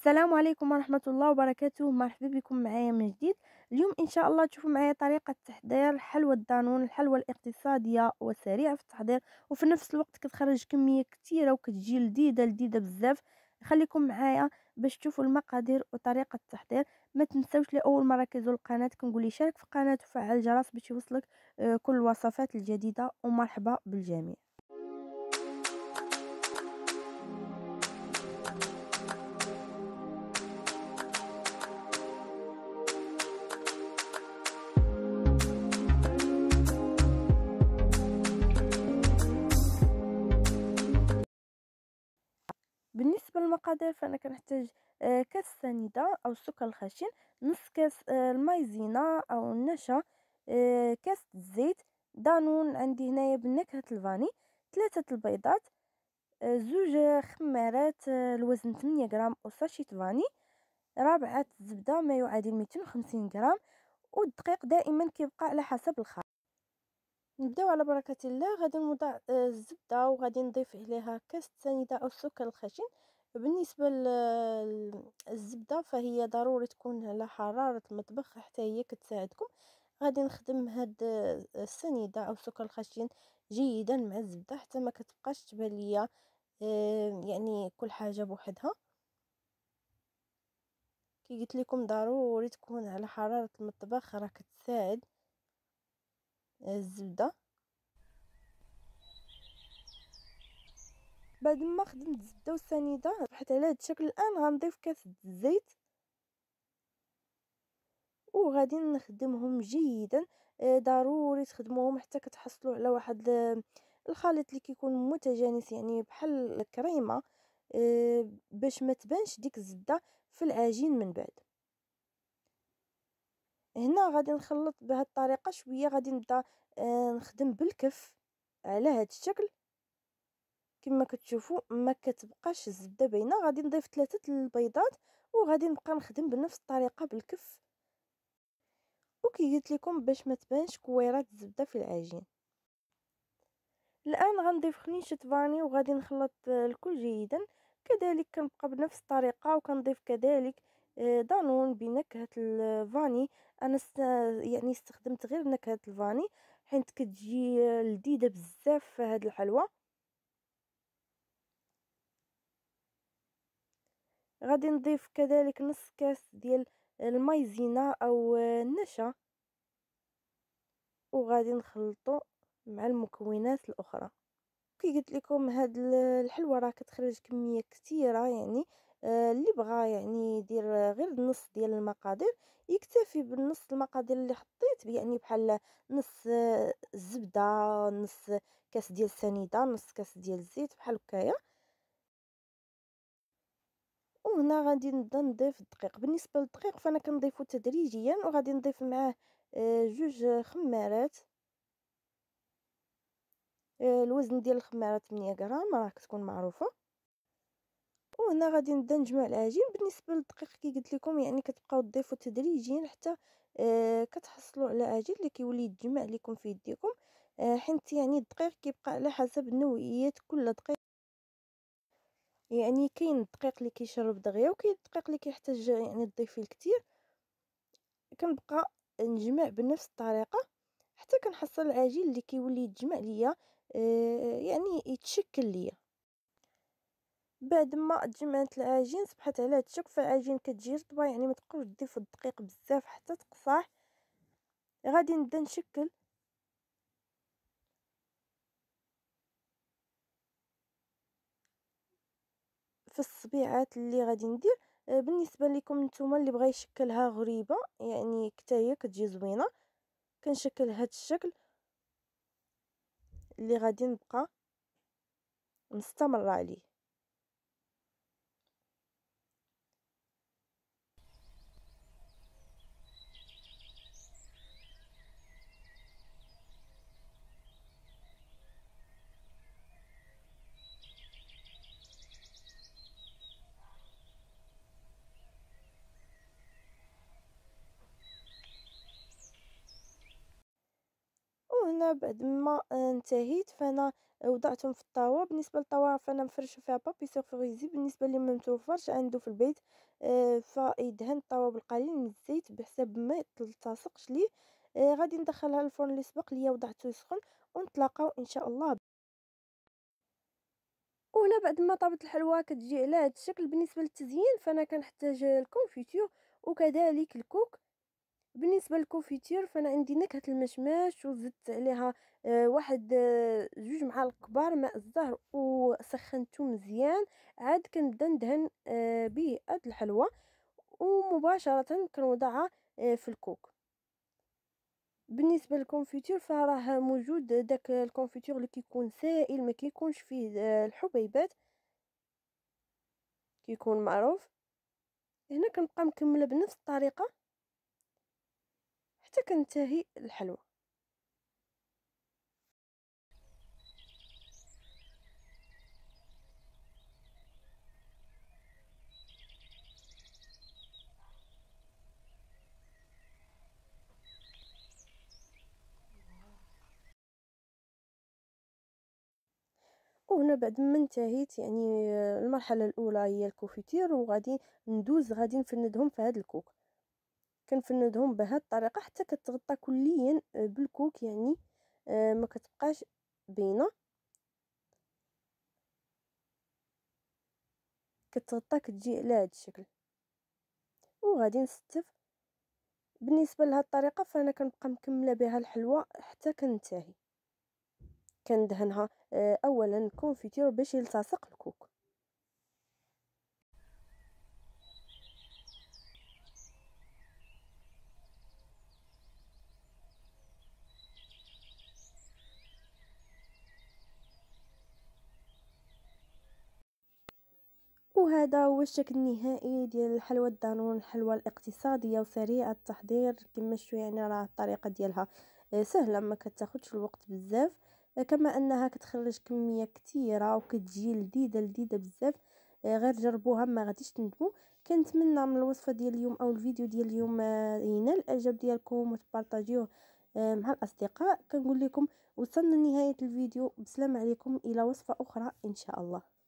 السلام عليكم ورحمة الله وبركاته مرحبا بكم معايا من جديد اليوم إن شاء الله تشوفوا معايا طريقة تحضير حلوى الدانون الحلوى الاقتصادية وسريعة في التحضير وفي نفس الوقت كتخرج كمية كتيرة وكتجي لذيذة لذيذة بزاف خليكم معايا باش تشوفوا المقادير وطريقة التحضير ما تنساوش لأول مرة كيزول القناة كنقولي شارك في القناة وفعل الجرس باش يوصلك آه، كل الوصفات الجديدة ومرحبا بالجميع المقادير فانا كنحتاج آه، كاس سنيده او السكر الخشن نص كاس آه، المايزينا او النشا آه، كاس الزيت دانون عندي هنايا بنكهه الفاني ثلاثه البيضات زوج خمارات الوزن 8 غرام وساشيت فاني رابعه الزبده ما يعادل 250 غرام والدقيق دائما كيبقى على حسب الخاطر نبداو على بركه الله غادي نوضع الزبده وغادي نضيف عليها كاس سنيده او السكر الخشن بالنسبة للزبدة فهي ضروري تكون على حرارة المطبخ حتى هي كتساعدكم غادي نخدم هاد السنيدة او سكر الخشين جيدا مع الزبدة حتى ما كتبقاش تبان ليا آه، يعني كل حاجة بوحدها كي قلت لكم ضروري تكون على حرارة المطبخ راه كتساعد آه، الزبدة بعد ما خدمت الزبده والسنيده ربحت على هذا الشكل الان غنضيف كاس الزيت وغادي نخدمهم جيدا آه، ضروري تخدموهم حتى كتحصلوا على واحد الخليط اللي كيكون متجانس يعني بحال الكريمه آه، باش ما تبانش ديك الزبده في العجين من بعد هنا غادي نخلط بهذه الطريقه شويه غادي نبدا آه، نخدم بالكف على هذا الشكل كما كتشوفوا ما كتبقاش الزبده باينه غادي نضيف ثلاثه البيضات وغادي نبقى نخدم بنفس الطريقه بالكف وكي قلت لكم باش ما تبانش كويرات الزبده في العجين الان غنضيف خنيشه فاني وغادي نخلط الكل جيدا كذلك كنبقى بنفس الطريقه وكنضيف كذلك آه، دانون بنكهه الفاني انا است... يعني استخدمت غير نكهه الفاني حيت كتجي لذيذه بزاف في هذه الحلوى غادي نضيف كذلك نص كاس ديال المايزينا او النشا وغادي نخلطو مع المكونات الاخرى كي قلت لكم هاد الحلوه راه كتخرج كميه كثيره يعني آه اللي بغى يعني يدير غير النص ديال المقادير يكتفي بالنص المقادير اللي حطيت يعني بحال نص آه، الزبده نص كاس ديال السنيده نص كاس ديال الزيت بحال هكايا وهنا غادي نبدا نضيف الدقيق بالنسبه للدقيق فانا كنضيفو تدريجيا وغادي نضيف معاه آه، جوج خمارات آه، الوزن ديال الخماره 8 غرام راه كتكون معروفه وهنا غادي نبدا نجمع العجين بالنسبه للدقيق كي قلت لكم يعني كتبقاو تضيفوا تدريجيا حتى آه، كتحصلوا على عجين اللي كيولي يتجمع لكم في يديكم حيت يعني الدقيق كيبقى على حسب نوعيه كل دقيق يعني كاين الدقيق اللي كيشرب دغيا وكاين الدقيق اللي كيحتاج يعني تضيف فيه الكثير كنبقى نجمع بنفس الطريقه حتى كنحصل العجين اللي كيولي يتجمع ليا آه، يعني يتشكل ليا بعد ما تجمعت العجين صبحت على الشكل فالعجين كتجي رطبه يعني ما تقدرش تضيف الدقيق بزاف حتى تقصاح غادي نبدا نشكل الصبيعات اللي غادي ندير آه، بالنسبه لكم نتوما اللي بغى يشكلها غريبه يعني حتى هي كتجي زوينه كنشكل هذا الشكل اللي غادي نبقى مستمره عليه بعد ما انتهيت فانا وضعتهم في الطاوه بالنسبه للطاوه فانا مفرش فيها بابي سيرفريزي بالنسبه لي ما متوفرش عنده في البيت آه فيدهن الطاوه بالقليل من الزيت بحسب ما تلتصقش ليه آه غادي ندخلها الفرن اللي سبق ليا وضعته يسخن ونتلاقاو ان شاء الله وهنا بعد ما طابت الحلوه كتجي على هذا الشكل بالنسبه للتزيين فانا كنحتاج الكونفيتور وكذلك الكوك بالنسبه للكوفيتير فانا عندي نكهه المشماش وزدت عليها آه، واحد آه، جوج معالق كبار ماء الزهر وسخنته مزيان عاد كنبدا ندهن آه، به هاد الحلوى ومباشره كنوضعها في الكوك بالنسبه للكونفيتير فراه موجود داك الكونفيتير اللي كيكون سائل ما كيكونش فيه الحبيبات كيكون معروف هنا كنبقى مكمله بنفس الطريقه حتى كنتهي الحلوة وهنا بعد ما انتهيت يعني المرحله الاولى هي الكوفيتير وغادي ندوز غادي نفندهم في هذا الكوك كنفندهم بهاد الطريقه حتى كتغطى كليا آه، بالكوك يعني آه، ما كتبقاش باينه كتغطى كتجي على هاد الشكل وغادي نستف بالنسبه لهاد الطريقه فانا كنبقى مكمله بها الحلوه حتى كنتهي كندهنها آه، اولا كونفيتير باش يلتصق الكوك وهذا هو الشكل النهائي ديال الحلوى الدانون الحلوى الاقتصاديه وسريعه التحضير كما شفتوا يعني راه الطريقه ديالها آه، سهله ما كتاخذش الوقت بزاف آه، كما انها كتخرج كميه كثيره وكتجي لذيذه لذيذه بزاف آه، غير جربوها ما غاديش تندموا كنتمنى من الوصفه ديال اليوم او الفيديو ديال اليوم ينال الاعجاب ديالكم وتبارطاجيوه مع الاصدقاء كنقول لكم وصلنا لنهايه الفيديو بسلام عليكم الى وصفه اخرى ان شاء الله